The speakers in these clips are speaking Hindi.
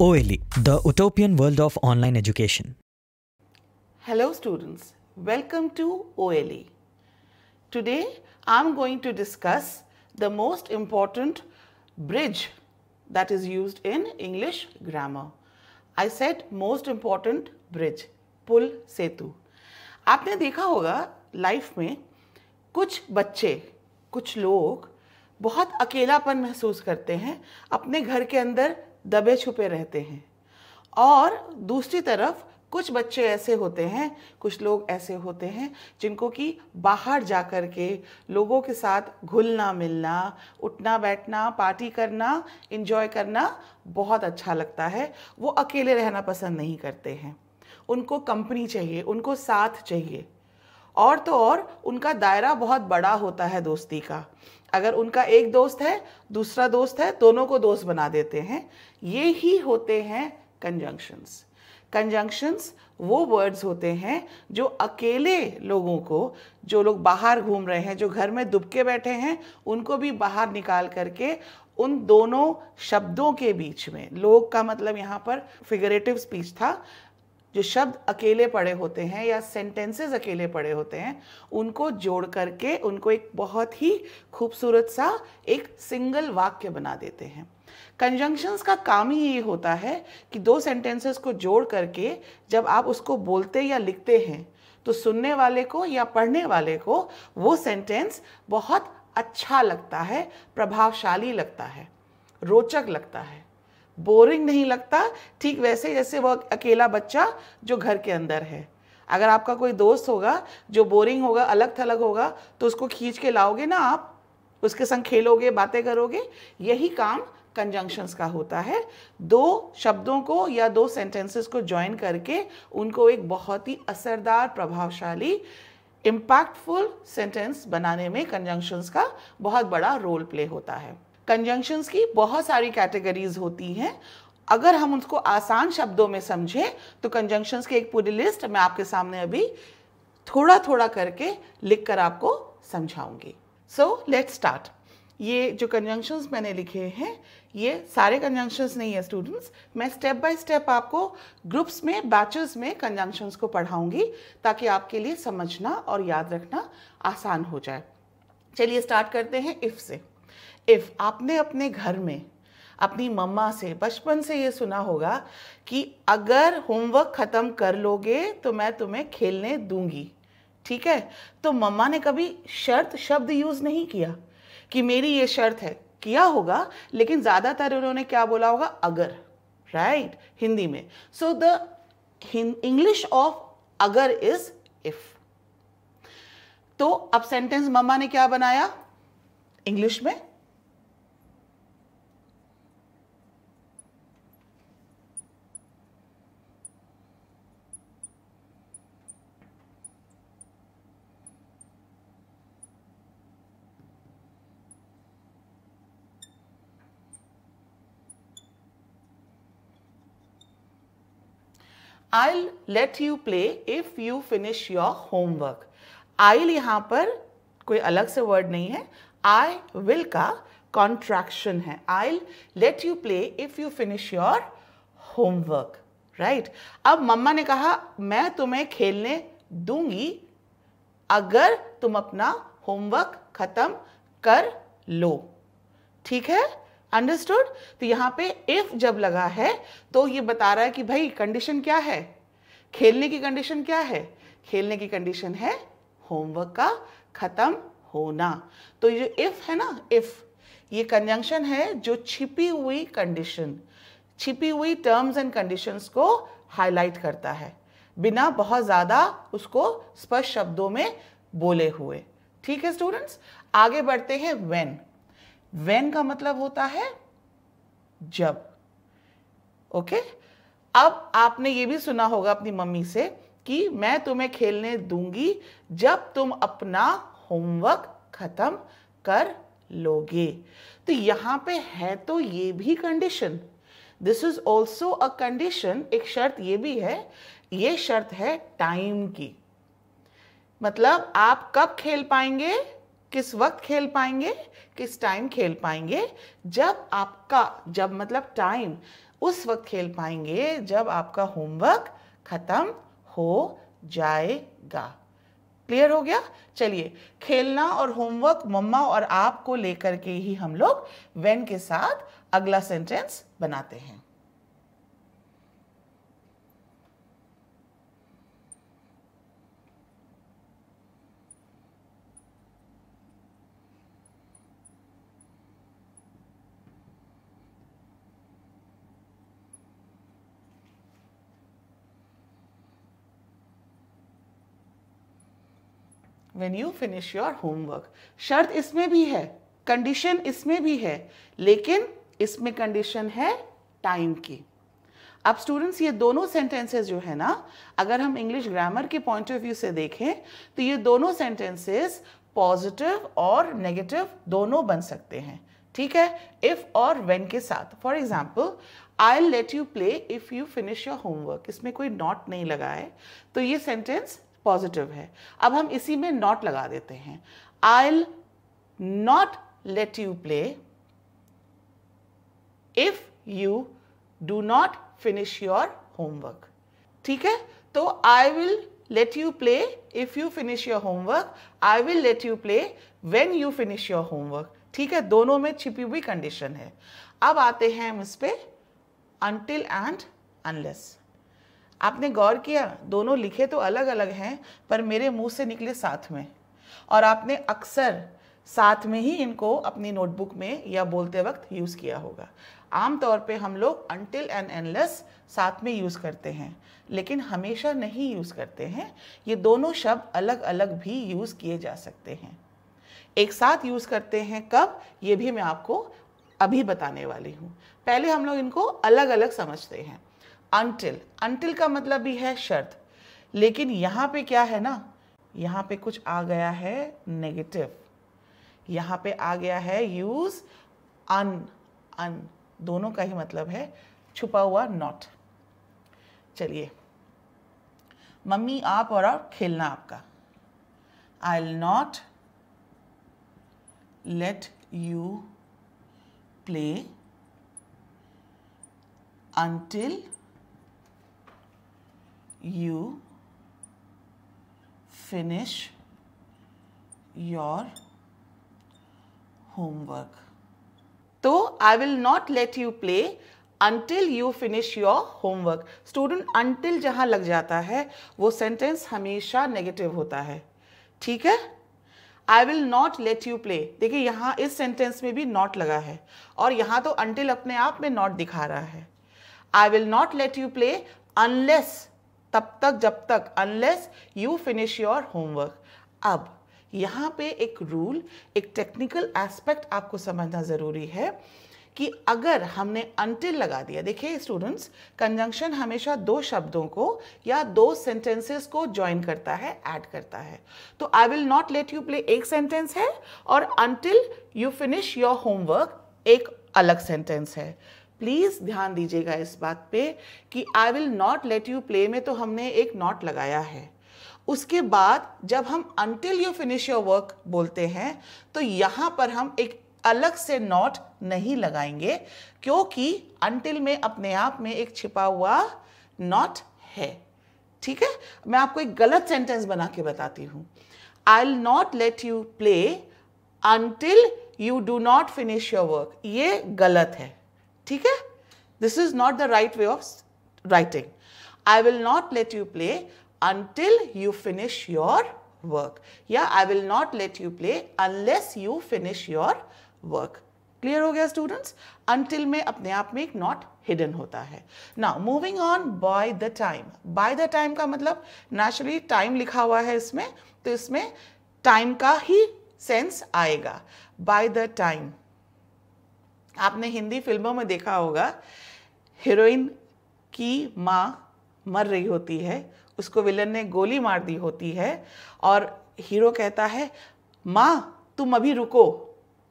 OLE, the utopian world of online education. Hello students, welcome to OLE. Today I'm going to discuss the most important bridge that is used in English grammar. I said most important bridge, pull setu. आपने देखा होगा लाइफ में कुछ बच्चे कुछ लोग बहुत अकेलापन महसूस करते हैं अपने घर के अंदर दबे छुपे रहते हैं और दूसरी तरफ कुछ बच्चे ऐसे होते हैं कुछ लोग ऐसे होते हैं जिनको कि बाहर जा कर के लोगों के साथ घुलना मिलना उठना बैठना पार्टी करना इन्जॉय करना बहुत अच्छा लगता है वो अकेले रहना पसंद नहीं करते हैं उनको कंपनी चाहिए उनको साथ चाहिए और तो और उनका दायरा बहुत बड़ा होता है दोस्ती का अगर उनका एक दोस्त है दूसरा दोस्त है दोनों को दोस्त बना देते हैं ये ही होते हैं कंजंक्शंस कंजंक्शंस वो वर्ड्स होते हैं जो अकेले लोगों को जो लोग बाहर घूम रहे हैं जो घर में दुबके बैठे हैं उनको भी बाहर निकाल करके उन दोनों शब्दों के बीच में लोग का मतलब यहाँ पर फिगरेटिव स्पीच था जो शब्द अकेले पड़े होते हैं या सेंटेंसेस अकेले पड़े होते हैं उनको जोड़ करके उनको एक बहुत ही खूबसूरत सा एक सिंगल वाक्य बना देते हैं कंजंक्शंस का काम ही ये होता है कि दो सेंटेंसेस को जोड़ करके जब आप उसको बोलते या लिखते हैं तो सुनने वाले को या पढ़ने वाले को वो सेंटेंस बहुत अच्छा लगता है प्रभावशाली लगता है रोचक लगता है बोरिंग नहीं लगता ठीक वैसे जैसे वह अकेला बच्चा जो घर के अंदर है अगर आपका कोई दोस्त होगा जो बोरिंग होगा अलग थलग होगा तो उसको खींच के लाओगे ना आप उसके संग खेलोगे बातें करोगे यही काम कंजंक्शंस का होता है दो शब्दों को या दो सेंटेंसेस को ज्वाइन करके उनको एक बहुत ही असरदार प्रभावशाली इम्पैक्टफुल सेंटेंस बनाने में कंजंक्शंस का बहुत बड़ा रोल प्ले होता है कंजंक्शंस की बहुत सारी कैटेगरीज होती हैं अगर हम उसको आसान शब्दों में समझें तो कंजंक्शंस की एक पूरी लिस्ट मैं आपके सामने अभी थोड़ा थोड़ा करके लिख कर आपको समझाऊंगी सो लेट स्टार्ट ये जो कंजंक्शंस मैंने लिखे हैं ये सारे कंजंक्शंस नहीं है स्टूडेंट्स मैं स्टेप बाय स्टेप आपको ग्रुप्स में बैचेस में कंजंक्शंस को पढ़ाऊंगी ताकि आपके लिए समझना और याद रखना आसान हो जाए चलिए स्टार्ट करते हैं इफ़ से इफ़ आपने अपने घर में अपनी मम्मा से बचपन से ये सुना होगा कि अगर होमवर्क ख़त्म कर लोगे तो मैं तुम्हें खेलने दूंगी ठीक है तो मम्मा ने कभी शर्त शब्द यूज़ नहीं किया कि मेरी ये शर्त है किया होगा लेकिन ज़्यादातर उन्होंने क्या बोला होगा अगर राइट right? हिंदी में सो द इंग्लिश ऑफ अगर इज इफ तो अब सेंटेंस मम्मा ने क्या बनाया इंग्लिश में I'll let you play if you finish your homework. I'll यहाँ पर कोई अलग से वर्ड नहीं है I will का कॉन्ट्रैक्शन है I'll let you play if you finish your homework. Right right? अब मम्मा ने कहा मैं तुम्हें खेलने दूंगी अगर तुम अपना होमवर्क खत्म कर लो ठीक है अंडरस्टूड तो यहाँ पे इफ जब लगा है तो ये बता रहा है कि भाई कंडीशन क्या है खेलने की कंडीशन क्या है खेलने की कंडीशन है होमवर्क का खत्म होना तो ये इफ है ना इफ ये कंजंक्शन है जो छिपी हुई कंडीशन छिपी हुई टर्म्स एंड कंडीशंस को हाईलाइट करता है बिना बहुत ज़्यादा उसको स्पष्ट शब्दों में बोले हुए ठीक है स्टूडेंट्स आगे बढ़ते हैं वेन वेन का मतलब होता है जब ओके okay? अब आपने ये भी सुना होगा अपनी मम्मी से कि मैं तुम्हें खेलने दूंगी जब तुम अपना होमवर्क खत्म कर लोगे तो यहां पे है तो ये भी condition this is also a condition एक शर्त ये भी है ये शर्त है टाइम की मतलब आप कब खेल पाएंगे किस वक्त खेल पाएंगे किस टाइम खेल पाएंगे जब आपका जब मतलब टाइम उस वक्त खेल पाएंगे जब आपका होमवर्क ख़त्म हो जाएगा क्लियर हो गया चलिए खेलना और होमवर्क मम्मा और आप को लेकर के ही हम लोग वेन के साथ अगला सेंटेंस बनाते हैं when you finish your homework शर्त इसमें भी है कंडीशन इसमें भी है लेकिन इसमें कंडीशन है टाइम की अब स्टूडेंट्स ये दोनों सेंटेंसेस जो है ना अगर हम इंग्लिश ग्रामर के पॉइंट ऑफ व्यू से देखें तो ये दोनों सेंटेंसेस पॉजिटिव और नेगेटिव दोनों बन सकते हैं ठीक है इफ़ और वेन के साथ for example I let you play if you finish your homework इसमें कोई नॉट नहीं लगा है तो ये सेंटेंस पॉजिटिव है अब हम इसी में नॉट लगा देते हैं I not let you play if you do not finish your homework ठीक है तो I will let you play if you finish your homework I will let you play when you finish your homework ठीक है दोनों में छिपी हुई कंडीशन है अब आते हैं हम इस पर अनटिल एंड अनलेस आपने गौर किया दोनों लिखे तो अलग अलग हैं पर मेरे मुंह से निकले साथ में और आपने अक्सर साथ में ही इनको अपनी नोटबुक में या बोलते वक्त यूज़ किया होगा आमतौर पे हम लोग अनटिल एंड एनलेस साथ में यूज़ करते हैं लेकिन हमेशा नहीं यूज़ करते हैं ये दोनों शब्द अलग अलग भी यूज़ किए जा सकते हैं एक साथ यूज़ करते हैं कब ये भी मैं आपको अभी बताने वाली हूँ पहले हम लोग इनको अलग अलग समझते हैं अनटिल अनटिल का मतलब भी है शर्त लेकिन यहाँ पे क्या है ना यहाँ पे कुछ आ गया है नेगेटिव यहाँ पे आ गया है यूज अन अन दोनों का ही मतलब है छुपा हुआ नॉट चलिए मम्मी आप और आप खेलना आपका I'll not let you play until you finish your homework. So I will not let you play until you finish your homework. Student until जहाँ लग जाता है वो sentence हमेशा negative होता है ठीक है I will not let you play देखिए यहाँ इस सेंटेंस में भी नॉट लगा है और यहाँ तो अंटिल अपने आप में नॉट दिखा रहा है I will not let you play unless तब तक जब तक unless you finish your homework अब यहाँ पे एक रूल एक टेक्निकल एस्पेक्ट आपको समझना ज़रूरी है कि अगर हमने अनटिल लगा दिया देखिए स्टूडेंट्स कंजंक्शन हमेशा दो शब्दों को या दो सेंटेंसेस को ज्वाइन करता है ऐड करता है तो I will not let you play एक सेंटेंस है और until you finish your homework एक अलग सेंटेंस है प्लीज़ ध्यान दीजिएगा इस बात पे कि I will not let you play में तो हमने एक नॉट लगाया है उसके बाद जब हम until you finish your work बोलते हैं तो यहाँ पर हम एक अलग से नॉट नहीं लगाएंगे क्योंकि अनटिल में अपने आप में एक छिपा हुआ नॉट है ठीक है मैं आपको एक गलत सेंटेंस बना के बताती हूँ I will not let you play until you do not finish your work ये गलत है ठीक है this is not the right way of writing I will not let you play until you finish your work या I will not let you play unless you finish your work clear हो गया स्टूडेंट्स अंटिल में अपने आप में एक नॉट हिडन होता है ना moving on by the time by the time का मतलब नेचुरली टाइम लिखा हुआ है इसमें तो इसमें टाइम का ही सेंस आएगा बाय द टाइम आपने हिंदी फिल्मों में देखा होगा हीरोइन की माँ मर रही होती है उसको विलन ने गोली मार दी होती है और हीरो कहता है माँ तुम अभी रुको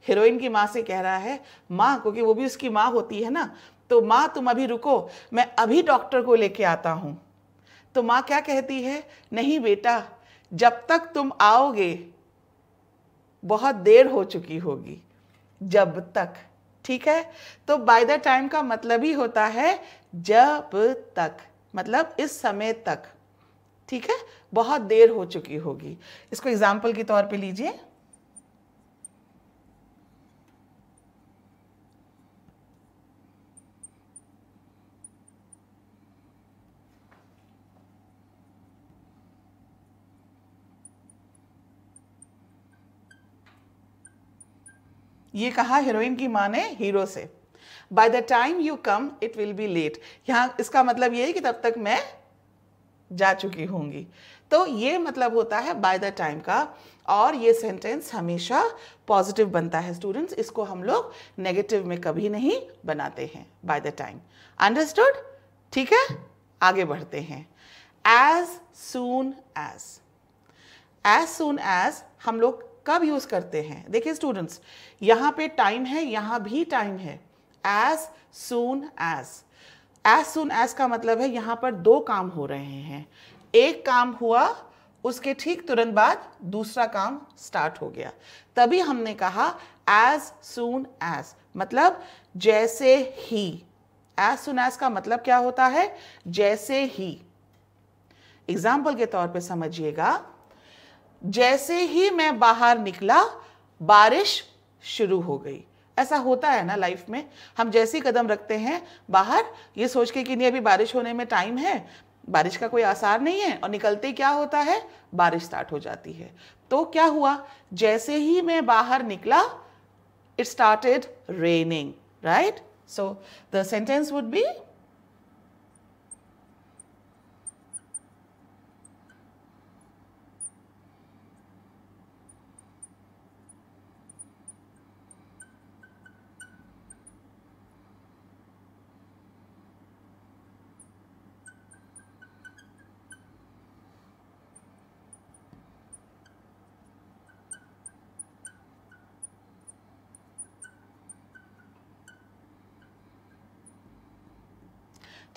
हीरोइन की माँ से कह रहा है माँ क्योंकि वो भी उसकी माँ होती है ना तो माँ तुम अभी रुको मैं अभी डॉक्टर को लेके आता हूँ तो माँ क्या कहती है नहीं बेटा जब तक तुम आओगे बहुत देर हो चुकी होगी जब तक ठीक है तो बाय द टाइम का मतलब ही होता है जब तक मतलब इस समय तक ठीक है बहुत देर हो चुकी होगी इसको एग्जाम्पल के तौर पे लीजिए ये कहा हीरोइन की माँ ने हीरो से by the time you come it will be late यहाँ इसका मतलब ये है कि तब तक मैं जा चुकी होंगी तो ये मतलब होता है बाय द टाइम का और ये सेंटेंस हमेशा पॉजिटिव बनता है स्टूडेंट्स इसको हम लोग नेगेटिव में कभी नहीं बनाते हैं बाय द टाइम अंडरस्टूड ठीक है आगे बढ़ते हैं as soon as as soon as हम लोग कब यूज़ करते हैं देखिए स्टूडेंट्स यहां पे टाइम है यहां भी टाइम है as soon as as soon as का मतलब है यहां पर दो काम हो रहे हैं एक काम हुआ उसके ठीक तुरंत बाद दूसरा काम स्टार्ट हो गया तभी हमने कहा एज सुन एज मतलब जैसे ही एज सुन एज का मतलब क्या होता है जैसे ही एग्जाम्पल के तौर पे समझिएगा जैसे ही मैं बाहर निकला बारिश शुरू हो गई ऐसा होता है ना लाइफ में हम जैसे ही कदम रखते हैं बाहर ये सोच के कि नहीं अभी बारिश होने में टाइम है बारिश का कोई आसार नहीं है और निकलते क्या होता है बारिश स्टार्ट हो जाती है तो क्या हुआ जैसे ही मैं बाहर निकला it started raining right so the sentence would be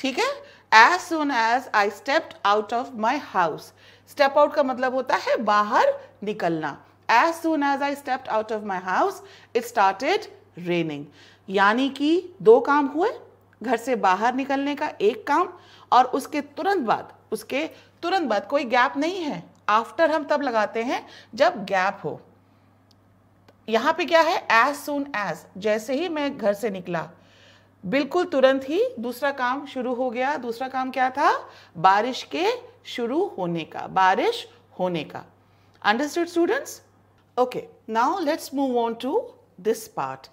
ठीक है as soon as I stepped out of my house step out का मतलब होता है बाहर निकलना as soon as I stepped out of my house it started raining यानी कि दो काम हुए घर से बाहर निकलने का एक काम और उसके तुरंत बाद उसके तुरंत बाद कोई गैप नहीं है आफ्टर हम तब लगाते हैं जब गैप हो यहां पे क्या है एज सुन एज जैसे ही मैं घर से निकला बिल्कुल तुरंत ही दूसरा काम शुरू हो गया दूसरा काम क्या था बारिश के शुरू होने का बारिश होने का understood students okay now let's move on to this part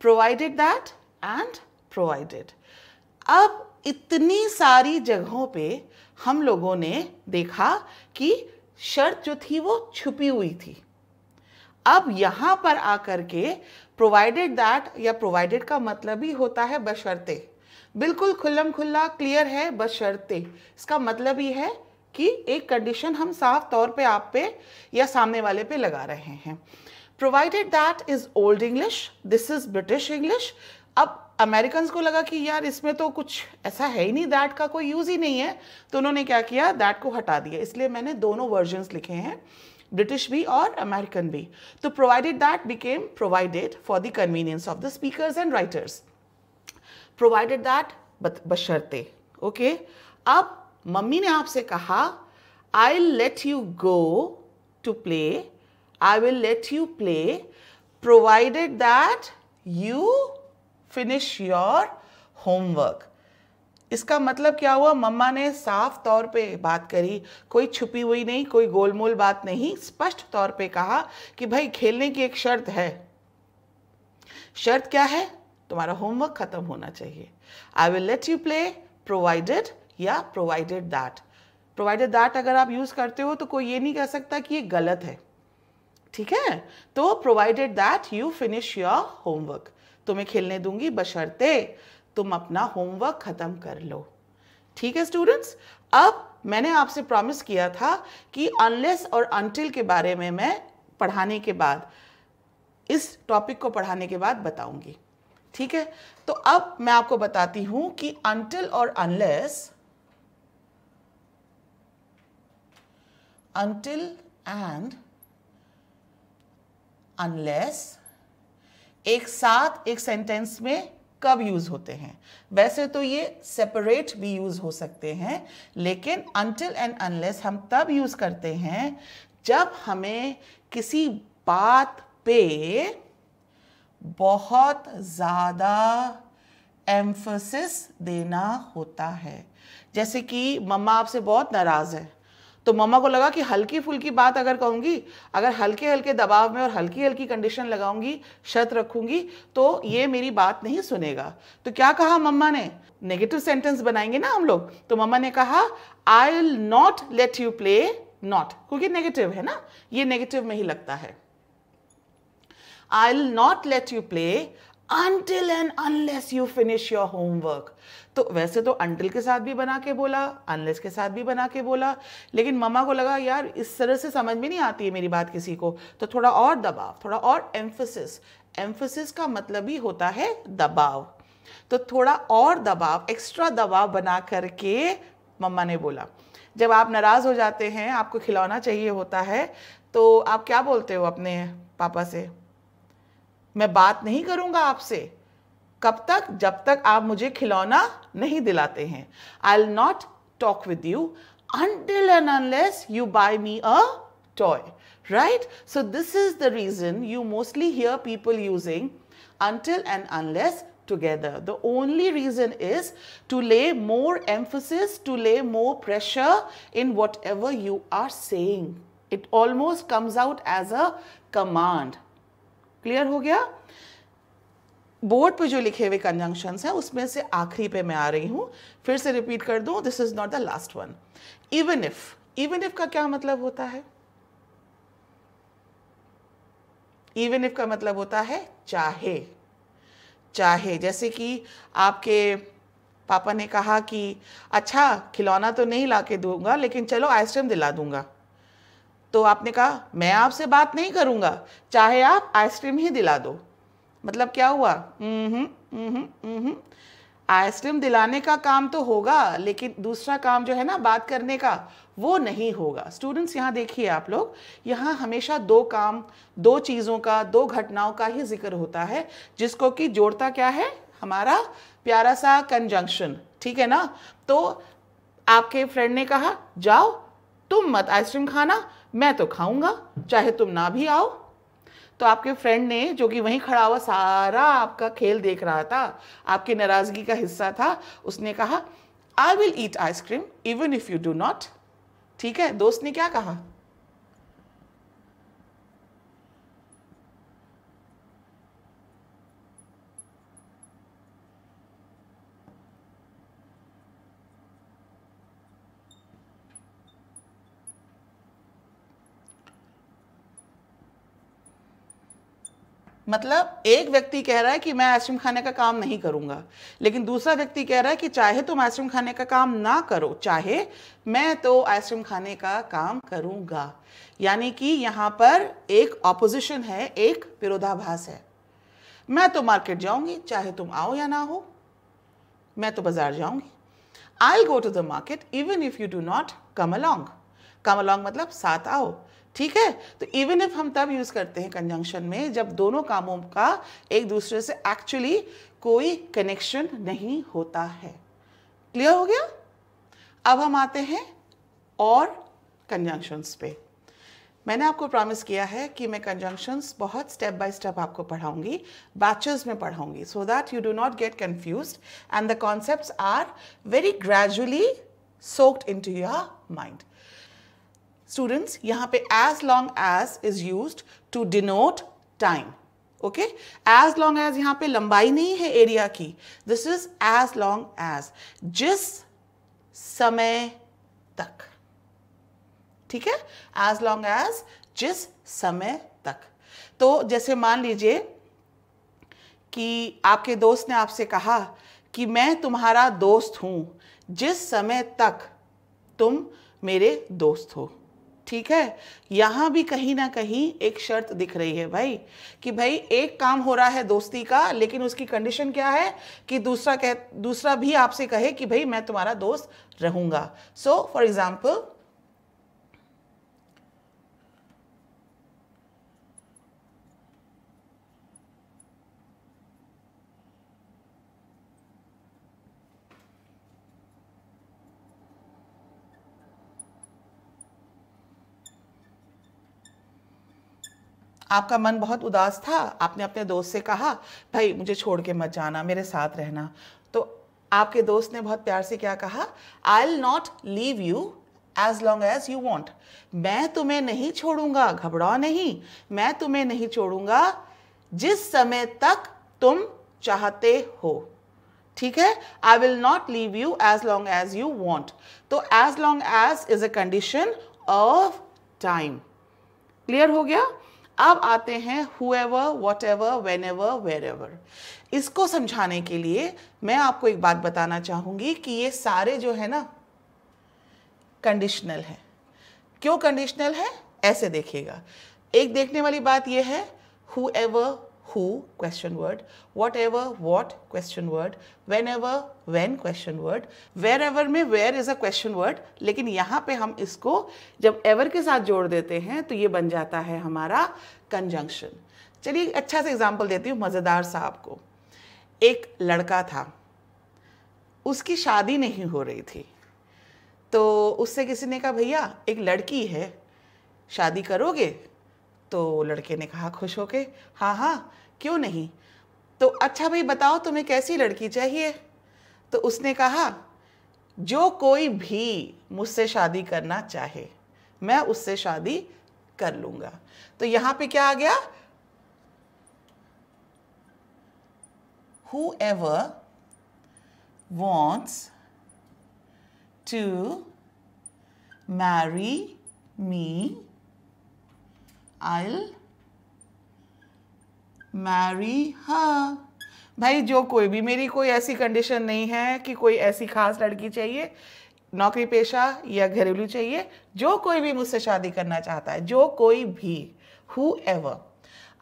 provided that and provided अब इतनी सारी जगहों पे हम लोगों ने देखा कि शर्त जो थी वो छुपी हुई थी अब यहाँ पर आकर के प्रोवाइडेड दैट या प्रोवाइडेड का मतलब ही होता है बशर्ते बिल्कुल खुल्लम खुल्ला क्लियर है बशर्ते इसका मतलब ये है कि एक कंडीशन हम साफ तौर पे आप पे या सामने वाले पे लगा रहे हैं provided that is old English this is British English अब अमेरिकन को लगा कि यार इसमें तो कुछ ऐसा है ही नहीं दैट का कोई यूज़ ही नहीं है तो उन्होंने क्या किया दैट को हटा दिया इसलिए मैंने दोनों वर्जन्स लिखे हैं British way or American B. So provided that became provided for the convenience of the speakers and writers. Provided that, but basharte. Okay. Up, mummy ne aap se kaha, I'll let you go to play. I will let you play provided that you finish your homework. इसका मतलब क्या हुआ मम्मा ने साफ तौर पे बात करी कोई छुपी हुई नहीं कोई गोलमोल बात नहीं स्पष्ट तौर पे कहा कि भाई खेलने की एक शर्त है शर्त क्या है तुम्हारा होमवर्क खत्म होना चाहिए I will let you play provided या प्रोवाइडेड दैट प्रोवाइडेड दैट अगर आप यूज़ करते हो तो कोई ये नहीं कह सकता कि ये गलत है ठीक है तो provided that you finish your homework तुम्हें खेलने दूंगी बशर्ते तुम अपना होमवर्क ख़त्म कर लो ठीक है स्टूडेंट्स अब मैंने आपसे प्रॉमिस किया था कि अनलेस और अनटिल के बारे में मैं पढ़ाने के बाद इस टॉपिक को पढ़ाने के बाद बताऊंगी ठीक है तो अब मैं आपको बताती हूं कि अनटिल और अनलेस अनटिल एंड अनलेस एक साथ एक सेंटेंस में कब यूज़ होते हैं वैसे तो ये सेपरेट भी यूज़ हो सकते हैं लेकिन अनटिल एंड अनलेस हम तब यूज़ करते हैं जब हमें किसी बात पे बहुत ज़्यादा एम्फोसिस देना होता है जैसे कि मम्मा आपसे बहुत नाराज़ है तो मम्मा को लगा कि हल्की फुल्की बात अगर कहूँगी अगर हल्के हल्के दबाव में और हल्की हल्की कंडीशन लगाऊंगी शर्त रखूंगी तो ये मेरी बात नहीं सुनेगा तो क्या कहा मम्मा ने नेगेटिव सेंटेंस बनाएंगे ना हम लोग तो मम्मा ने कहा I will not let you play not क्योंकि नेगेटिव है ना ये नेगेटिव में ही लगता है I will not let you play until and unless you finish your homework तो वैसे तो अनटिल के साथ भी बना के बोला अनलेस के साथ भी बना के बोला लेकिन मम्मा को लगा यार इस तरह से समझ में नहीं आती है मेरी बात किसी को तो थोड़ा और दबाव थोड़ा और एम्फोसिस एम्फोसिस का मतलब ही होता है दबाव तो थोड़ा और दबाव एक्स्ट्रा दबाव बना करके मम्मा ने बोला जब आप नाराज़ हो जाते हैं आपको खिलौना चाहिए होता है तो आप क्या बोलते हो अपने पापा से मैं बात नहीं करूंगा आपसे कब तक जब तक आप मुझे खिलौना नहीं दिलाते हैं I'll not talk with you until and unless you buy me a toy right so this is the reason you mostly hear people using until and unless together the only reason is to lay more emphasis to lay more pressure in whatever you are saying it almost comes out as a command clear हो गया बोर्ड पे जो लिखे हुए कंजंक्शन हैं उसमें से आखिरी पे मैं आ रही हूँ फिर से रिपीट कर दूँ this is not the last one even if even if का क्या मतलब होता है इवन इफ का मतलब होता है चाहे चाहे जैसे कि आपके पापा ने कहा कि अच्छा खिलौना तो नहीं ला के दूंगा लेकिन चलो आइसक्रीम दिला दूंगा तो आपने कहा मैं आपसे बात नहीं करूंगा चाहे आप आइसक्रीम ही दिला दो मतलब क्या हुआ आइसक्रीम दिलाने का काम तो होगा लेकिन दूसरा काम जो है ना बात करने का वो नहीं होगा स्टूडेंट्स यहाँ देखिए आप लोग यहाँ हमेशा दो काम दो चीज़ों का दो घटनाओं का ही जिक्र होता है जिसको कि जोड़ता क्या है हमारा प्यारा सा कंजंक्शन ठीक है ना तो आपके फ्रेंड ने कहा जाओ तुम मत आइसक्रीम खाना मैं तो खाऊंगा चाहे तुम ना भी आओ तो आपके फ्रेंड ने जो कि वहीं खड़ा हुआ सारा आपका खेल देख रहा था आपकी नाराज़गी का हिस्सा था उसने कहा I will eat ice cream even if you do not ठीक है दोस्त ने क्या कहा मतलब एक व्यक्ति कह रहा है कि मैं आइसक्रीम खाने का काम नहीं करूंगा लेकिन दूसरा व्यक्ति कह रहा है कि चाहे तुम आइसक्रीम खाने का काम ना करो चाहे मैं तो आइसक्रीम खाने का काम करूंगा यानी कि यहां पर एक ऑपोजिशन है एक विरोधाभास है मैं तो मार्केट जाऊंगी चाहे तुम आओ या ना हो मैं तो बाजार जाऊंगी I go to the market even if you do not come along come along मतलब साथ आओ ठीक है तो इवन इफ हम तब यूज़ करते हैं कंजंक्शन में जब दोनों कामों का एक दूसरे से एक्चुअली कोई कनेक्शन नहीं होता है क्लियर हो गया अब हम आते हैं और कंजंक्शंस पे मैंने आपको प्रॉमिस किया है कि मैं कंजंक्शंस बहुत स्टेप बाय स्टेप आपको पढ़ाऊंगी बैचेस में पढ़ाऊंगी so that you do not get confuse and the concept are very gradually soaked into your mind students यहां पे as long as is use to denote time okay as long as यहां पे लंबाई नहीं है एरिया की this is as long as जिस समय तक ठीक है एज लॉन्ग एज जिस समय तक तो जैसे मान लीजिए कि आपके दोस्त ने आपसे कहा कि मैं तुम्हारा दोस्त हूं जिस समय तक तुम मेरे दोस्त हो ठीक है यहां भी कहीं ना कहीं एक शर्त दिख रही है भाई कि भाई एक काम हो रहा है दोस्ती का लेकिन उसकी कंडीशन क्या है कि दूसरा कह दूसरा भी आपसे कहे कि भाई मैं तुम्हारा दोस्त रहूंगा सो फॉर एग्जाम्पल आपका मन बहुत उदास था आपने अपने दोस्त से कहा भाई मुझे छोड़ के मत जाना मेरे साथ रहना तो आपके दोस्त ने बहुत प्यार से क्या कहा I'll not leave you as long as you want मैं तुम्हें नहीं छोड़ूंगा घबराओ नहीं मैं तुम्हें नहीं छोड़ूंगा जिस समय तक तुम चाहते हो ठीक है I will not leave you as long as you want तो as long as is a condition of time clear हो गया अब आते हैं ever whatever whenever wherever इसको समझाने के लिए मैं आपको एक बात बताना चाहूंगी कि ये सारे जो है ना कंडीशनल है क्यों कंडीशनल है ऐसे देखिएगा एक देखने वाली बात यह है whoever who question word, whatever what question word, whenever when question word, wherever में where is a question word, लेकिन यहाँ पे हम इसको जब ever के साथ जोड़ देते हैं तो ये बन जाता है हमारा conjunction. चलिए अच्छा सा example देती हूँ मज़ेदार सा आपको एक लड़का था उसकी शादी नहीं हो रही थी तो उससे किसी ने कहा भैया एक लड़की है शादी करोगे तो लड़के ने कहा खुश होके हाँ हाँ क्यों नहीं तो अच्छा भाई बताओ तुम्हें कैसी लड़की चाहिए तो उसने कहा जो कोई भी मुझसे शादी करना चाहे मैं उससे शादी कर लूंगा तो यहां पे क्या आ गया ever wants to marry me I'll marry her. भाई जो कोई भी मेरी कोई ऐसी कंडीशन नहीं है कि कोई ऐसी खास लड़की चाहिए नौकरी पेशा या घरेलू चाहिए जो कोई भी मुझसे शादी करना चाहता है जो कोई भी हु एवर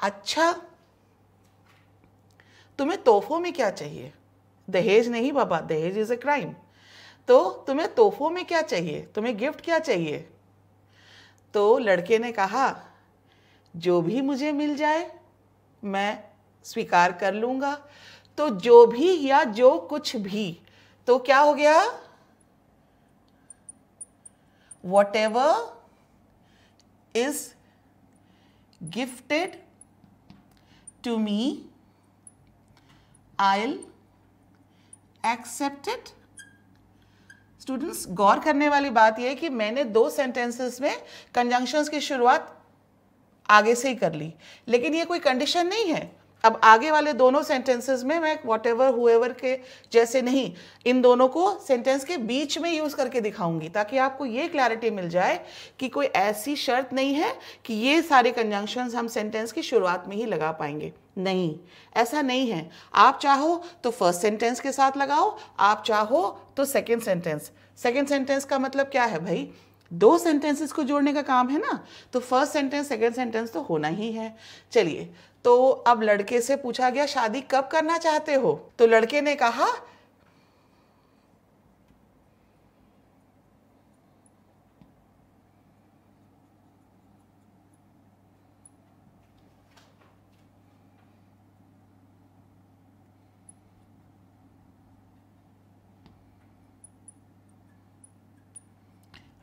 अच्छा तुम्हें तोहफों में क्या चाहिए दहेज नहीं बाबा दहेज इज़ अ क्राइम तो तुम्हें तोहफों में क्या चाहिए तुम्हें गिफ्ट क्या चाहिए तो लड़के ने कहा जो भी मुझे मिल जाए मैं स्वीकार कर लूंगा तो जो भी या जो कुछ भी तो क्या हो गया whatever is gifted to me I'll accepted students गौर करने वाली बात यह है कि मैंने दो सेंटेंसेस में कंजंक्शंस की शुरुआत आगे से ही कर ली लेकिन ये कोई कंडीशन नहीं है अब आगे वाले दोनों सेंटेंसेस में मैं वॉट एवर हुएवर के जैसे नहीं इन दोनों को सेंटेंस के बीच में यूज़ करके दिखाऊंगी ताकि आपको ये क्लैरिटी मिल जाए कि कोई ऐसी शर्त नहीं है कि ये सारे कंजंक्शंस हम सेंटेंस की शुरुआत में ही लगा पाएंगे नहीं ऐसा नहीं है आप चाहो तो फर्स्ट सेंटेंस के साथ लगाओ आप चाहो तो सेकेंड सेंटेंस सेकेंड सेंटेंस का मतलब क्या है भाई दो सेंटेंसेस को जोड़ने का काम है ना तो फर्स्ट सेंटेंस सेकेंड सेंटेंस तो होना ही है चलिए तो अब लड़के से पूछा गया शादी कब करना चाहते हो तो लड़के ने कहा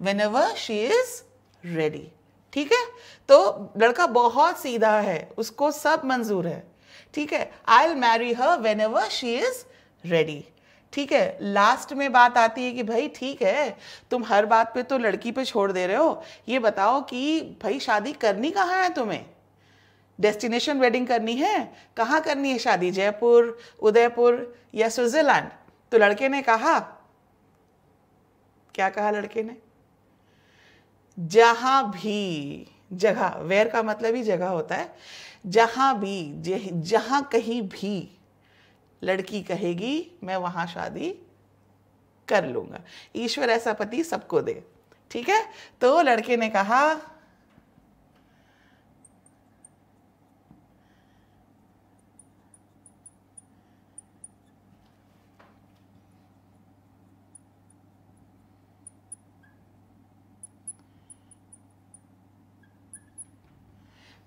whenever she is ready ठीक है तो लड़का बहुत सीधा है उसको सब मंजूर है ठीक है I will marry her whenever she is ready ठीक है लास्ट में बात आती है कि भाई ठीक है तुम हर बात पे तो लड़की पे छोड़ दे रहे हो ये बताओ कि भाई शादी करनी कहाँ है तुम्हें डेस्टिनेशन वेडिंग करनी है कहाँ करनी है शादी जयपुर उदयपुर या स्विट्ज़रलैंड तो लड़के ने कहा क्या कहा लड़के ने जहाँ भी जगह वेयर का मतलब ही जगह होता है जहाँ भी जहाँ कहीं भी लड़की कहेगी मैं वहाँ शादी कर लूँगा ईश्वर ऐसा पति सबको दे ठीक है तो लड़के ने कहा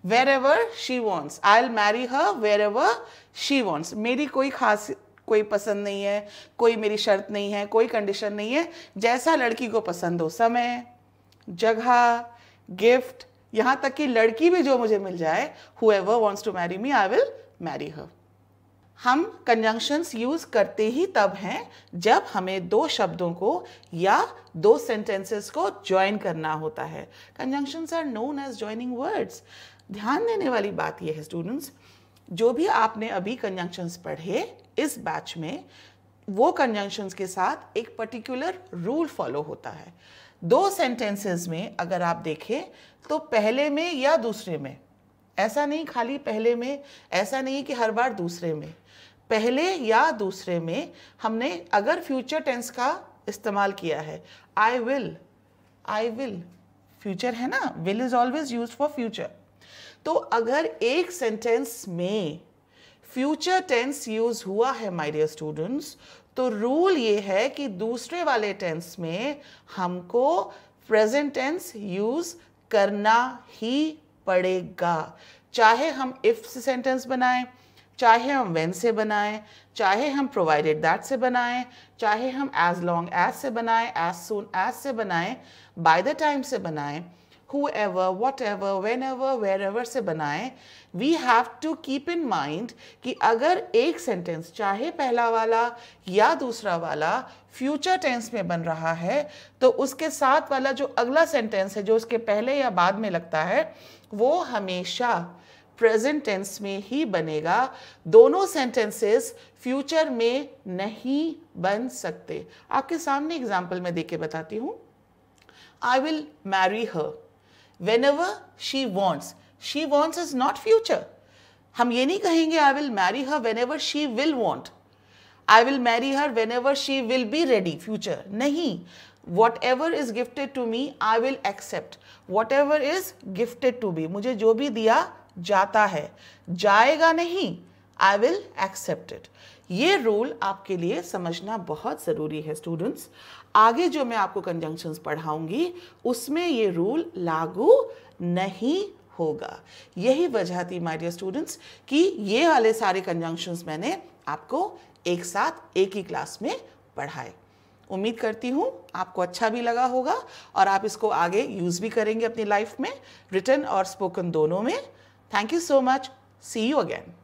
wherever she wants i'll marry her wherever she wants मेरी कोई खास कोई पसंद नहीं है कोई मेरी शर्त नहीं है कोई कंडीशन नहीं है जैसा लड़की को पसंद हो समय जगह गिफ्ट यहाँ तक कि लड़की भी जो मुझे मिल जाए whoever wants to marry me I will marry her हम कंजंक्शंस यूज़ करते ही तब हैं जब हमें दो शब्दों को या दो सेंटेंसेस को ज्वाइन करना होता है conjunctions are known as joining words ध्यान देने वाली बात यह है स्टूडेंट्स जो भी आपने अभी कंजंक्शंस पढ़े इस बैच में वो कंजंक्शंस के साथ एक पर्टिकुलर रूल फॉलो होता है दो सेंटेंसेस में अगर आप देखें तो पहले में या दूसरे में ऐसा नहीं खाली पहले में ऐसा नहीं कि हर बार दूसरे में पहले या दूसरे में हमने अगर फ्यूचर टेंस का इस्तेमाल किया है I will I will future है ना will is always use for future तो अगर एक सेंटेंस में फ्यूचर टेंस यूज हुआ है माय डियर स्टूडेंट्स तो रूल ये है कि दूसरे वाले टेंस में हमको प्रेजेंट टेंस यूज करना ही पड़ेगा चाहे हम इफ से सेंटेंस बनाएं चाहे हम वेन से बनाएं चाहे हम प्रोवाइडेड दैट से बनाएं चाहे हम एज लॉन्ग एज से बनाएं एज सून एज से बनाएं बाय द टाइम से बनाएं whoever, whatever, whenever, wherever से बनाएं we have to keep in mind कि अगर एक सेंटेंस चाहे पहला वाला या दूसरा वाला फ्यूचर टेंस में बन रहा है तो उसके साथ वाला जो अगला सेंटेंस है जो उसके पहले या बाद में लगता है वो हमेशा प्रेजेंट टेंस में ही बनेगा दोनों सेंटेंसेस फ्यूचर में नहीं बन सकते आपके सामने एग्जाम्पल में देके बताती हूँ I will marry her. whenever she wants she wants is not future हम ये नहीं कहेंगे I will marry her whenever she will want I will marry her whenever she will be ready future नहीं whatever is gifted to me I will accept whatever is gifted to be मुझे जो भी दिया जाता है जाएगा नहीं आई विल एक्सेप्ट इट ये रूल आपके लिए समझना बहुत ज़रूरी है स्टूडेंट्स आगे जो मैं आपको कंजंक्शंस पढ़ाऊंगी उसमें ये रूल लागू नहीं होगा यही वजह थी माय डियर स्टूडेंट्स कि ये वाले सारे कंजंक्शंस मैंने आपको एक साथ एक ही क्लास में पढ़ाए उम्मीद करती हूँ आपको अच्छा भी लगा होगा और आप इसको आगे यूज़ भी करेंगे अपनी लाइफ में रिटर्न और स्पोकन दोनों में thank you so much see you again